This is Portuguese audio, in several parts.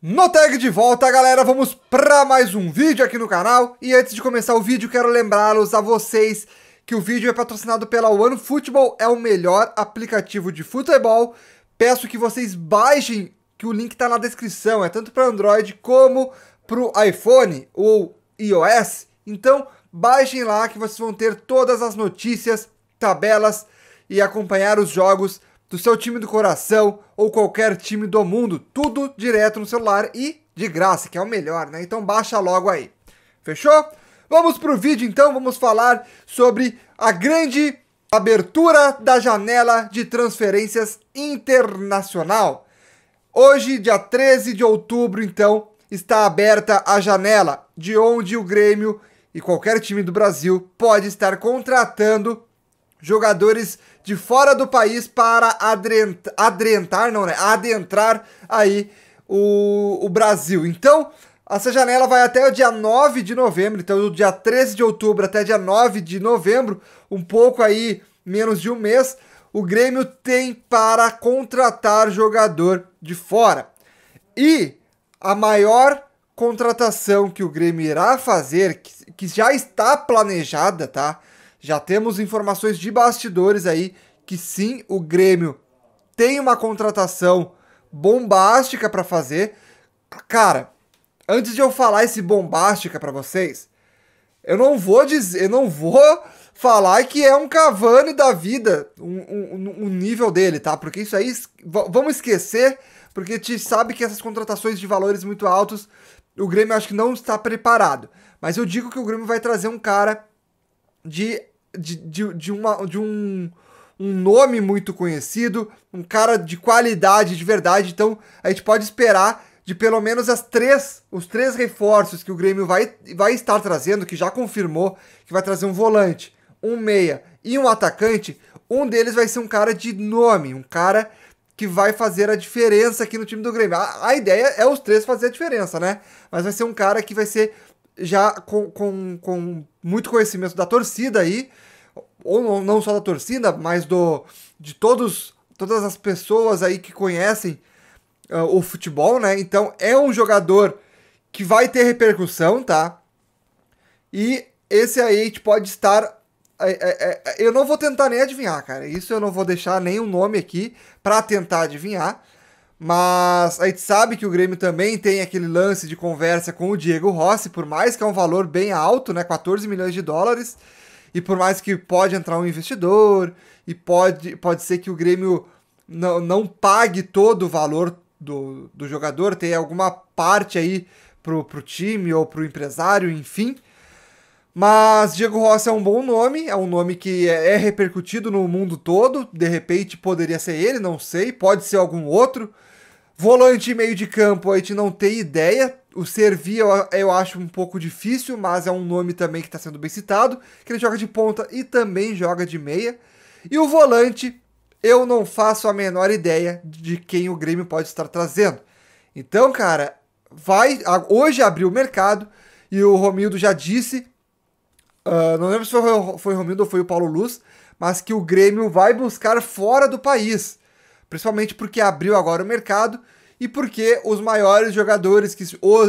No tag de volta, galera, vamos para mais um vídeo aqui no canal. E antes de começar o vídeo, quero lembrá-los a vocês que o vídeo é patrocinado pela OneFootball, é o melhor aplicativo de futebol. Peço que vocês baixem, que o link está na descrição, é tanto para Android como para o iPhone ou iOS. Então, baixem lá que vocês vão ter todas as notícias, tabelas e acompanhar os jogos do seu time do coração ou qualquer time do mundo, tudo direto no celular e de graça, que é o melhor, né? Então baixa logo aí. Fechou? Vamos pro vídeo então, vamos falar sobre a grande abertura da janela de transferências internacional. Hoje, dia 13 de outubro, então, está aberta a janela de onde o Grêmio e qualquer time do Brasil pode estar contratando jogadores de fora do país para adrentar, adrentar não, né? Adentrar aí o, o Brasil. Então, essa janela vai até o dia 9 de novembro, então do dia 13 de outubro até dia 9 de novembro, um pouco aí, menos de um mês, o Grêmio tem para contratar jogador de fora. E a maior contratação que o Grêmio irá fazer, que, que já está planejada, tá? já temos informações de bastidores aí que sim, o Grêmio tem uma contratação bombástica para fazer. Cara, antes de eu falar esse bombástica para vocês, eu não vou dizer, eu não vou falar que é um Cavani da vida, um, um, um nível dele, tá? Porque isso aí, vamos esquecer, porque a gente sabe que essas contratações de valores muito altos, o Grêmio acho que não está preparado. Mas eu digo que o Grêmio vai trazer um cara de de, de, de, uma, de um, um nome muito conhecido, um cara de qualidade de verdade. Então a gente pode esperar de pelo menos as três, os três reforços que o Grêmio vai, vai estar trazendo, que já confirmou que vai trazer um volante, um meia e um atacante. Um deles vai ser um cara de nome, um cara que vai fazer a diferença aqui no time do Grêmio. A, a ideia é os três fazer a diferença, né? Mas vai ser um cara que vai ser já com, com, com muito conhecimento da torcida aí, ou não só da torcida, mas do de todos todas as pessoas aí que conhecem uh, o futebol, né? Então é um jogador que vai ter repercussão, tá? E esse aí pode estar. É é, é, é, eu não vou tentar nem adivinhar, cara. Isso eu não vou deixar nenhum nome aqui para tentar adivinhar. Mas a gente sabe que o Grêmio também tem aquele lance de conversa com o Diego Rossi, por mais que é um valor bem alto, né, 14 milhões de dólares, e por mais que pode entrar um investidor, e pode, pode ser que o Grêmio não, não pague todo o valor do, do jogador, tenha alguma parte aí pro, pro time ou pro empresário, enfim. Mas Diego Rossi é um bom nome, é um nome que é, é repercutido no mundo todo. De repente poderia ser ele, não sei, pode ser algum outro. Volante e meio de campo, a gente não tem ideia. O Servia eu acho um pouco difícil, mas é um nome também que está sendo bem citado. Que ele joga de ponta e também joga de meia. E o volante, eu não faço a menor ideia de quem o Grêmio pode estar trazendo. Então, cara, vai. Hoje abriu o mercado e o Romildo já disse. Uh, não lembro se foi, foi o Romildo ou foi o Paulo Luz, mas que o Grêmio vai buscar fora do país principalmente porque abriu agora o mercado e porque os maiores jogadores que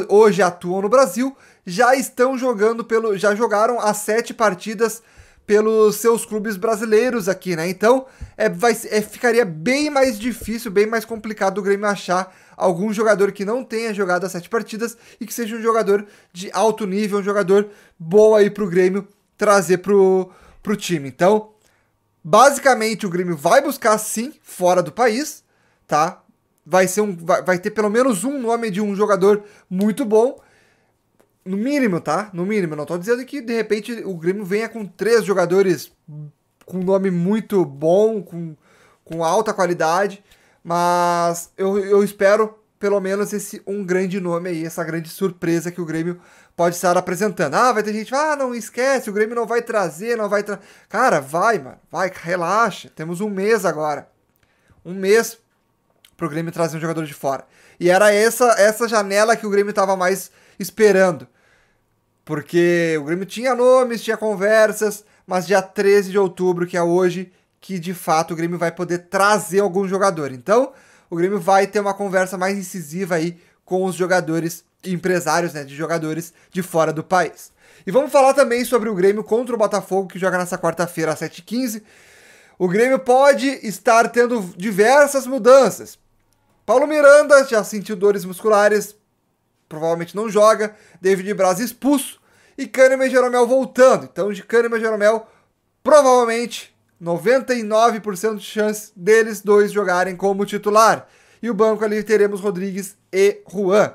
hoje atuam no Brasil já estão jogando pelo, já jogaram as sete partidas pelos seus clubes brasileiros aqui, né? Então é, vai, é, ficaria bem mais difícil, bem mais complicado o Grêmio achar algum jogador que não tenha jogado as sete partidas e que seja um jogador de alto nível, um jogador bom aí pro Grêmio trazer pro, pro time. Então Basicamente, o Grêmio vai buscar sim fora do país, tá? Vai ser um vai, vai ter pelo menos um nome de um jogador muito bom. No mínimo, tá? No mínimo, não tô dizendo que de repente o Grêmio venha com três jogadores com nome muito bom, com, com alta qualidade, mas eu, eu espero pelo menos esse um grande nome aí, essa grande surpresa que o Grêmio pode estar apresentando. Ah, vai ter gente, ah, não esquece, o Grêmio não vai trazer, não vai trazer. Cara, vai, mano, vai, relaxa. Temos um mês agora. Um mês pro Grêmio trazer um jogador de fora. E era essa essa janela que o Grêmio tava mais esperando. Porque o Grêmio tinha nomes, tinha conversas, mas dia 13 de outubro, que é hoje, que de fato o Grêmio vai poder trazer algum jogador. Então, o Grêmio vai ter uma conversa mais incisiva aí com os jogadores empresários, né, de jogadores de fora do país. E vamos falar também sobre o Grêmio contra o Botafogo, que joga nessa quarta-feira às 7h15. O Grêmio pode estar tendo diversas mudanças. Paulo Miranda já sentiu dores musculares, provavelmente não joga. David Braz expulso. E Kahneman e Jeromel voltando. Então, de Kahneman e Jeromel, provavelmente 99% de chance deles dois jogarem como titular. E o banco ali teremos Rodrigues e Juan.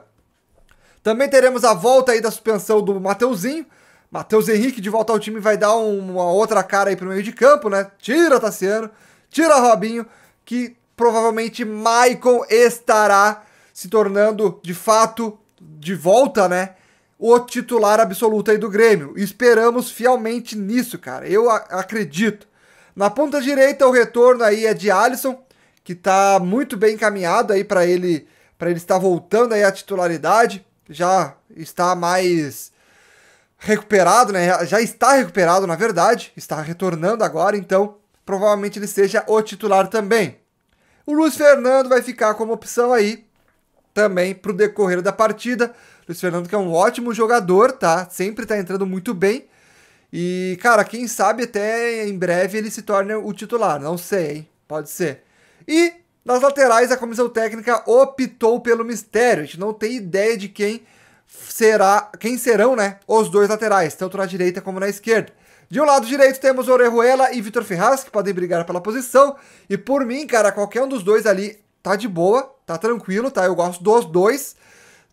Também teremos a volta aí da suspensão do Mateuzinho. Matheus Henrique de volta ao time vai dar uma outra cara aí pro meio de campo, né? Tira Tassiano, tira Robinho, que provavelmente Maicon estará se tornando de fato de volta, né? O titular absoluto aí do Grêmio. Esperamos fielmente nisso, cara. Eu acredito. Na ponta direita, o retorno aí é de Alisson, que tá muito bem encaminhado aí para ele, para ele estar voltando aí à titularidade já está mais recuperado, né? Já está recuperado, na verdade, está retornando agora, então provavelmente ele seja o titular também. O Luiz Fernando vai ficar como opção aí também para o decorrer da partida. Luiz Fernando que é um ótimo jogador, tá? Sempre está entrando muito bem. E, cara, quem sabe até em breve ele se torne o titular. Não sei, hein? Pode ser. E nas laterais, a comissão técnica optou pelo mistério. A gente não tem ideia de quem será, quem serão, né, os dois laterais, tanto na direita como na esquerda. De um lado direito temos Orejuela e Vitor Ferraz, que podem brigar pela posição. E por mim, cara, qualquer um dos dois ali tá de boa, tá tranquilo, tá? Eu gosto dos dois.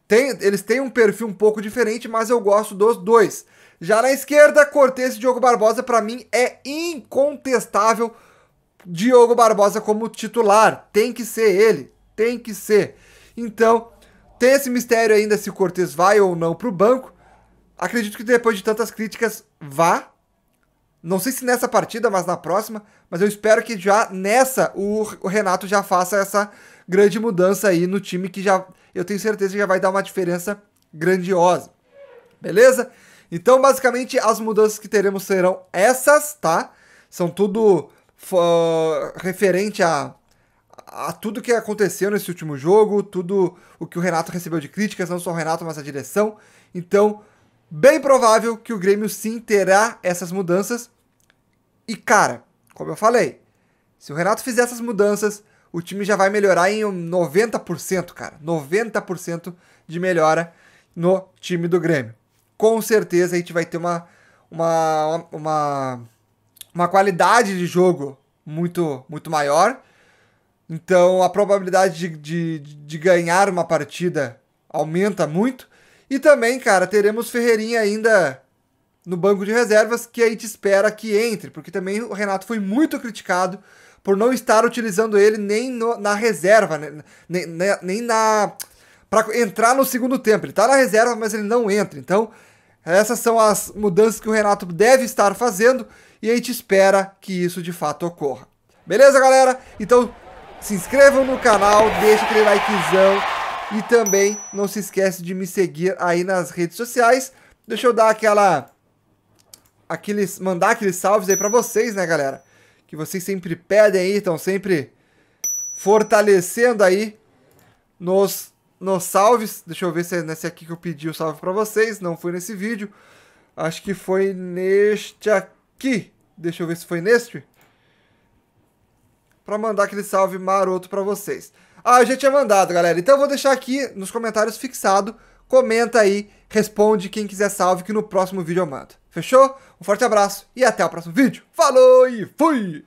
Tem, eles têm um perfil um pouco diferente, mas eu gosto dos dois. Já na esquerda, Cortez e Diogo Barbosa, para mim, é incontestável Diogo Barbosa como titular. Tem que ser ele. Tem que ser. Então, tem esse mistério ainda se o Cortes vai ou não para o banco. Acredito que depois de tantas críticas vá. Não sei se nessa partida, mas na próxima. Mas eu espero que já nessa o, o Renato já faça essa grande mudança aí no time que já eu tenho certeza que já vai dar uma diferença grandiosa. Beleza? Então, basicamente, as mudanças que teremos serão essas, tá? São tudo referente a, a tudo que aconteceu nesse último jogo, tudo o que o Renato recebeu de críticas, não só o Renato, mas a direção. Então, bem provável que o Grêmio sim terá essas mudanças. E cara, como eu falei, se o Renato fizer essas mudanças, o time já vai melhorar em 90%, cara. 90% de melhora no time do Grêmio. Com certeza a gente vai ter uma uma, uma uma qualidade de jogo muito, muito maior. Então a probabilidade de, de, de ganhar uma partida aumenta muito. E também, cara, teremos Ferreirinha ainda no banco de reservas, que aí te espera que entre, porque também o Renato foi muito criticado por não estar utilizando ele nem no, na reserva, nem, né? nem, nem na. para entrar no segundo tempo. Ele tá na reserva, mas ele não entra. Então, essas são as mudanças que o Renato deve estar fazendo e a gente espera que isso de fato ocorra. Beleza, galera? Então se inscrevam no canal, deixem aquele likezão e também não se esquece de me seguir aí nas redes sociais. Deixa eu dar aquela aqueles mandar aqueles salves aí para vocês, né, galera? Que vocês sempre pedem aí, estão sempre fortalecendo aí nos nos salves. Deixa eu ver se é nesse aqui que eu pedi o salve para vocês. Não foi nesse vídeo. Acho que foi neste aqui. Deixa eu ver se foi neste. Para mandar aquele salve maroto para vocês. Ah, eu já tinha mandado, galera. Então eu vou deixar aqui nos comentários fixado. Comenta aí, responde quem quiser salve que no próximo vídeo eu mando. Fechou? Um forte abraço e até o próximo vídeo. Falou e fui!